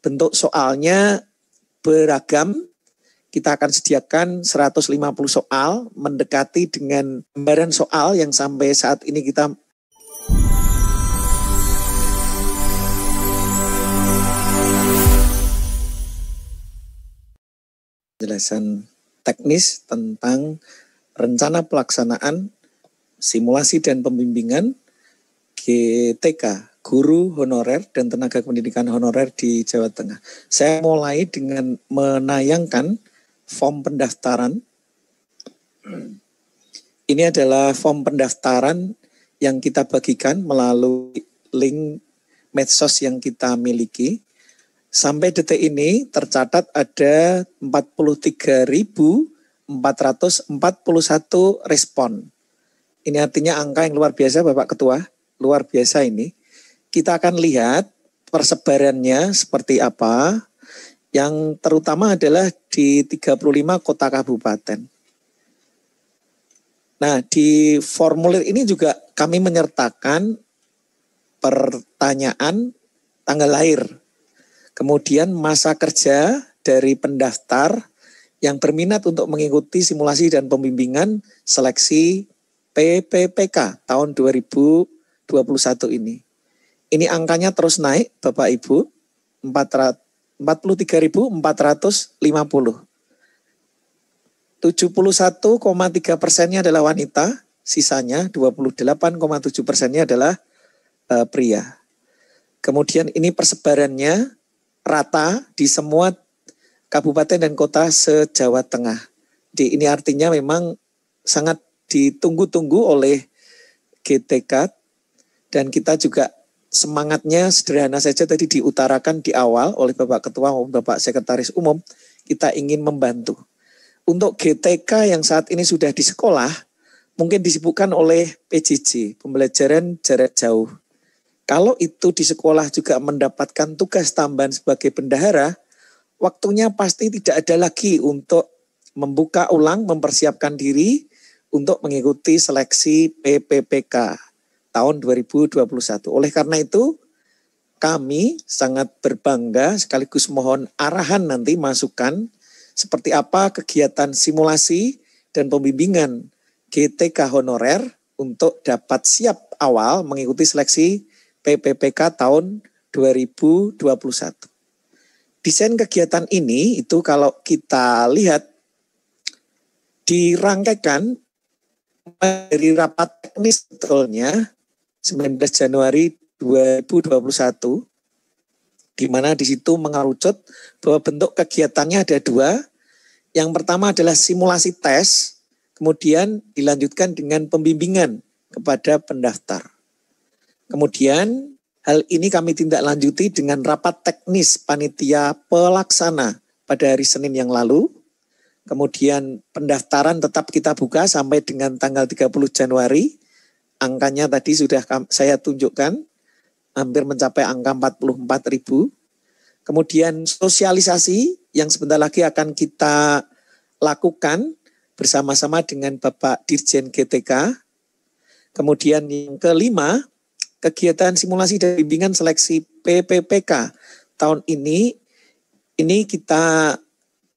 Bentuk soalnya beragam. Kita akan sediakan 150 soal mendekati dengan lembaran soal yang sampai saat ini kita penjelasan teknis tentang rencana pelaksanaan simulasi dan pembimbingan GTK guru honorer dan tenaga pendidikan honorer di Jawa Tengah. Saya mulai dengan menayangkan form pendaftaran. Ini adalah form pendaftaran yang kita bagikan melalui link medsos yang kita miliki. Sampai detik ini tercatat ada 43.441 respon. Ini artinya angka yang luar biasa Bapak Ketua, luar biasa ini kita akan lihat persebarannya seperti apa, yang terutama adalah di 35 kota kabupaten. Nah, di formulir ini juga kami menyertakan pertanyaan tanggal lahir, kemudian masa kerja dari pendaftar yang berminat untuk mengikuti simulasi dan pembimbingan seleksi PPPK tahun 2021 ini. Ini angkanya terus naik Bapak Ibu. 43.450. 71,3 persennya adalah wanita, sisanya 28,7 persennya adalah uh, pria. Kemudian ini persebarannya rata di semua kabupaten dan kota se-Jawa Tengah. Di, ini artinya memang sangat ditunggu-tunggu oleh GTK dan kita juga semangatnya sederhana saja tadi diutarakan di awal oleh Bapak Ketua maupun Bapak Sekretaris Umum, kita ingin membantu. Untuk GTK yang saat ini sudah di sekolah, mungkin disibukkan oleh PJJ, pembelajaran jarak jauh. Kalau itu di sekolah juga mendapatkan tugas tambahan sebagai bendahara, waktunya pasti tidak ada lagi untuk membuka ulang, mempersiapkan diri untuk mengikuti seleksi PPPK tahun 2021. Oleh karena itu, kami sangat berbangga sekaligus mohon arahan nanti masukan seperti apa kegiatan simulasi dan pembimbingan GTK honorer untuk dapat siap awal mengikuti seleksi PPPK tahun 2021. Desain kegiatan ini itu kalau kita lihat dirangkaikan dari rapat teknis betulnya 19 Januari 2021 di mana di situ mengerucut bahwa bentuk kegiatannya ada dua. Yang pertama adalah simulasi tes, kemudian dilanjutkan dengan pembimbingan kepada pendaftar. Kemudian hal ini kami tindak lanjuti dengan rapat teknis panitia pelaksana pada hari Senin yang lalu. Kemudian pendaftaran tetap kita buka sampai dengan tanggal 30 Januari Angkanya tadi sudah saya tunjukkan, hampir mencapai angka 44 ribu. Kemudian sosialisasi yang sebentar lagi akan kita lakukan bersama-sama dengan Bapak Dirjen GTK. Kemudian yang kelima, kegiatan simulasi dan bimbingan seleksi PPPK tahun ini, ini kita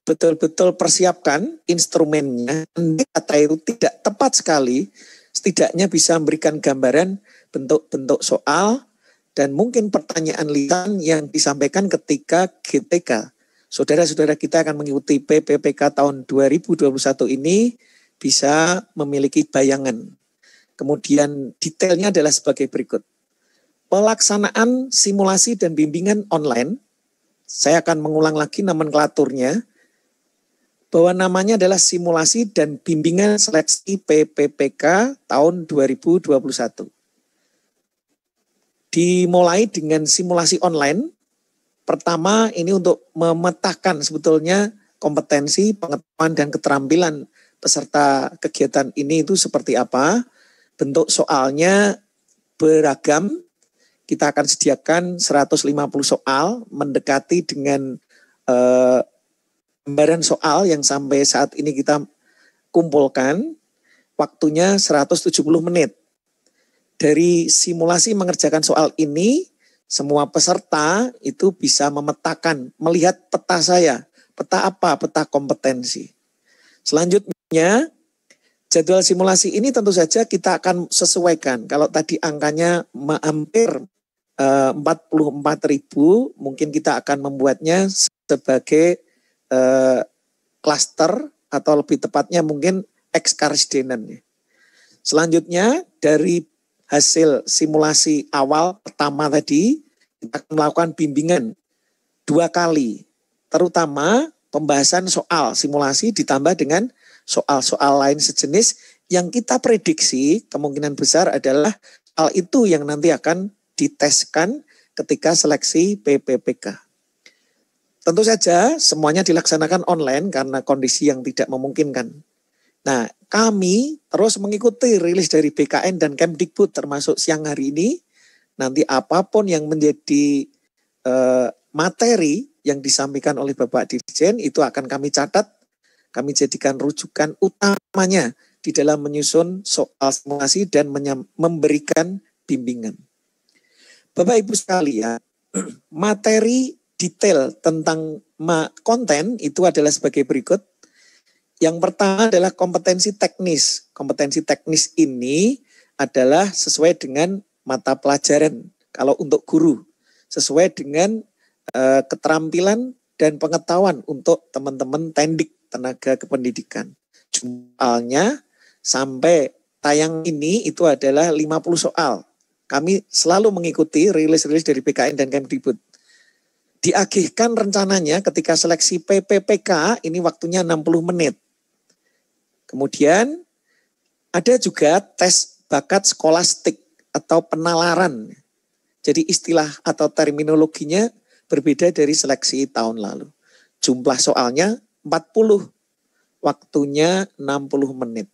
betul-betul persiapkan instrumennya. Kata itu tidak tepat sekali setidaknya bisa memberikan gambaran bentuk-bentuk soal dan mungkin pertanyaan lisan yang disampaikan ketika GTK. Saudara-saudara kita akan mengikuti PPPK tahun 2021 ini bisa memiliki bayangan. Kemudian detailnya adalah sebagai berikut. Pelaksanaan simulasi dan bimbingan online, saya akan mengulang lagi nomenklaturnya, bahwa namanya adalah simulasi dan bimbingan seleksi PPPK tahun 2021. Dimulai dengan simulasi online. Pertama ini untuk memetakan sebetulnya kompetensi, pengetahuan, dan keterampilan peserta kegiatan ini itu seperti apa. Bentuk soalnya beragam. Kita akan sediakan 150 soal mendekati dengan eh, gambaran soal yang sampai saat ini kita kumpulkan waktunya 170 menit. Dari simulasi mengerjakan soal ini, semua peserta itu bisa memetakan, melihat peta saya. Peta apa? Peta kompetensi. Selanjutnya, jadwal simulasi ini tentu saja kita akan sesuaikan. Kalau tadi angkanya hampir 44 eh, ribu, mungkin kita akan membuatnya sebagai Eh, cluster atau lebih tepatnya mungkin ekskarsidenan. Selanjutnya dari hasil simulasi awal pertama tadi kita akan melakukan bimbingan dua kali, terutama pembahasan soal simulasi ditambah dengan soal-soal lain sejenis yang kita prediksi kemungkinan besar adalah hal itu yang nanti akan diteskan ketika seleksi PPPK. Tentu saja semuanya dilaksanakan online karena kondisi yang tidak memungkinkan. Nah, kami terus mengikuti rilis dari BKN dan Kemdikbud termasuk siang hari ini. Nanti apapun yang menjadi eh, materi yang disampaikan oleh Bapak Dirjen itu akan kami catat, kami jadikan rujukan utamanya di dalam menyusun soal simulasi dan memberikan bimbingan. Bapak Ibu sekalian, materi detail tentang konten itu adalah sebagai berikut. Yang pertama adalah kompetensi teknis. Kompetensi teknis ini adalah sesuai dengan mata pelajaran. Kalau untuk guru, sesuai dengan e, keterampilan dan pengetahuan untuk teman-teman tendik tenaga kependidikan. Soalnya sampai tayang ini itu adalah 50 soal. Kami selalu mengikuti rilis-rilis dari PKN dan Kemdikbud diagihkan rencananya ketika seleksi PPPK ini waktunya 60 menit. Kemudian ada juga tes bakat skolastik atau penalaran. Jadi istilah atau terminologinya berbeda dari seleksi tahun lalu. Jumlah soalnya 40, waktunya 60 menit.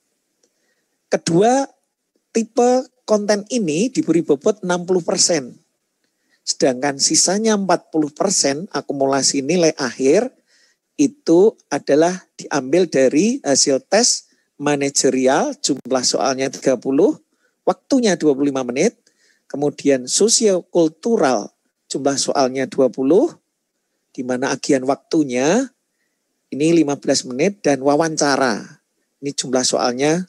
Kedua, tipe konten ini diberi bobot 60 persen Sedangkan sisanya 40% akumulasi nilai akhir itu adalah diambil dari hasil tes manajerial, jumlah soalnya 30, waktunya 25 menit, kemudian sosiokultural, jumlah soalnya 20, di mana agian waktunya ini 15 menit dan wawancara. Ini jumlah soalnya 10.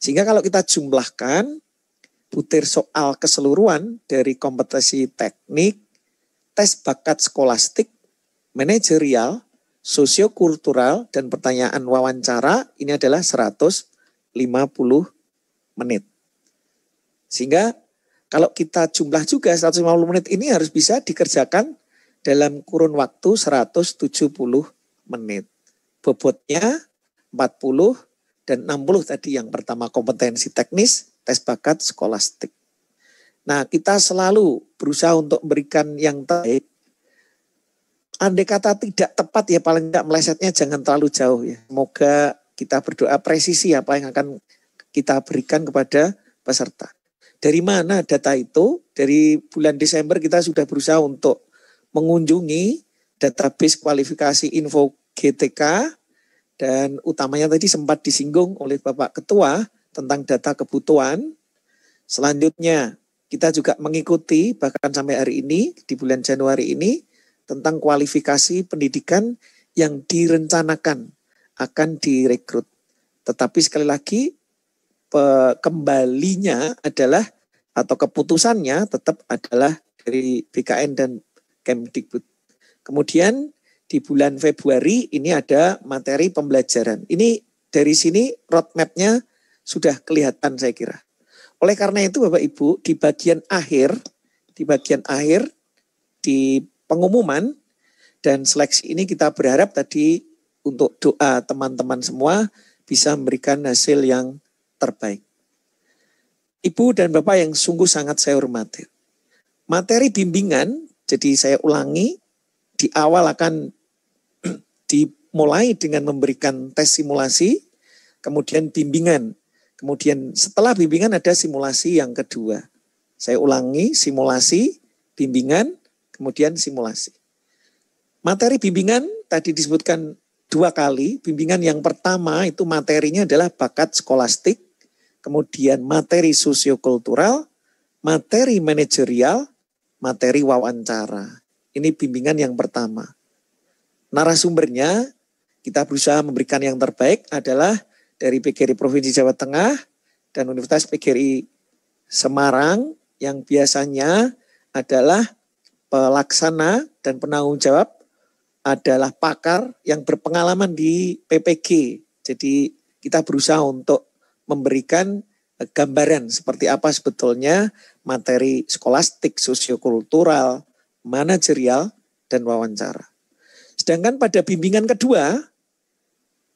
Sehingga kalau kita jumlahkan butir soal keseluruhan dari kompetensi teknik, tes bakat skolastik, manajerial, sosiokultural, dan pertanyaan wawancara ini adalah 150 menit. Sehingga kalau kita jumlah juga 150 menit ini harus bisa dikerjakan dalam kurun waktu 170 menit. Bobotnya 40 dan 60 tadi yang pertama kompetensi teknis, tes bakat skolastik. Nah, kita selalu berusaha untuk memberikan yang terbaik. Andai kata tidak tepat ya paling tidak melesetnya jangan terlalu jauh ya. Semoga kita berdoa presisi apa yang akan kita berikan kepada peserta. Dari mana data itu? Dari bulan Desember kita sudah berusaha untuk mengunjungi database kualifikasi info GTK dan utamanya tadi sempat disinggung oleh Bapak Ketua tentang data kebutuhan. Selanjutnya, kita juga mengikuti bahkan sampai hari ini di bulan Januari ini tentang kualifikasi pendidikan yang direncanakan akan direkrut. Tetapi sekali lagi kembalinya adalah atau keputusannya tetap adalah dari BKN dan Kemdikbud. Kemudian di bulan Februari ini ada materi pembelajaran. Ini dari sini roadmapnya sudah kelihatan saya kira. Oleh karena itu Bapak Ibu di bagian akhir, di bagian akhir di pengumuman dan seleksi ini kita berharap tadi untuk doa teman-teman semua bisa memberikan hasil yang terbaik. Ibu dan Bapak yang sungguh sangat saya hormati. Materi bimbingan, jadi saya ulangi, di awal akan dimulai dengan memberikan tes simulasi, kemudian bimbingan Kemudian setelah bimbingan ada simulasi yang kedua. Saya ulangi simulasi, bimbingan, kemudian simulasi. Materi bimbingan tadi disebutkan dua kali. Bimbingan yang pertama itu materinya adalah bakat skolastik, kemudian materi sosiokultural, materi manajerial, materi wawancara. Ini bimbingan yang pertama. Narasumbernya kita berusaha memberikan yang terbaik adalah dari PGRI Provinsi Jawa Tengah dan Universitas PGRI Semarang yang biasanya adalah pelaksana dan penanggung jawab adalah pakar yang berpengalaman di PPG. Jadi kita berusaha untuk memberikan gambaran seperti apa sebetulnya materi skolastik, sosiokultural, manajerial, dan wawancara. Sedangkan pada bimbingan kedua,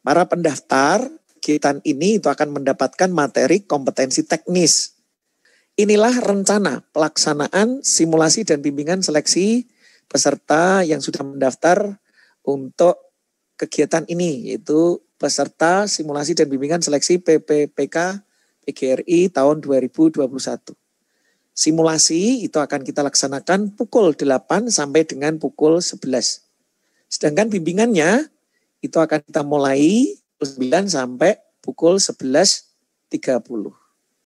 para pendaftar kegiatan ini itu akan mendapatkan materi kompetensi teknis. Inilah rencana pelaksanaan simulasi dan bimbingan seleksi peserta yang sudah mendaftar untuk kegiatan ini yaitu peserta simulasi dan bimbingan seleksi PPPK PGRI tahun 2021. Simulasi itu akan kita laksanakan pukul 8 sampai dengan pukul 11. Sedangkan bimbingannya itu akan kita mulai 9 sampai pukul 11.30.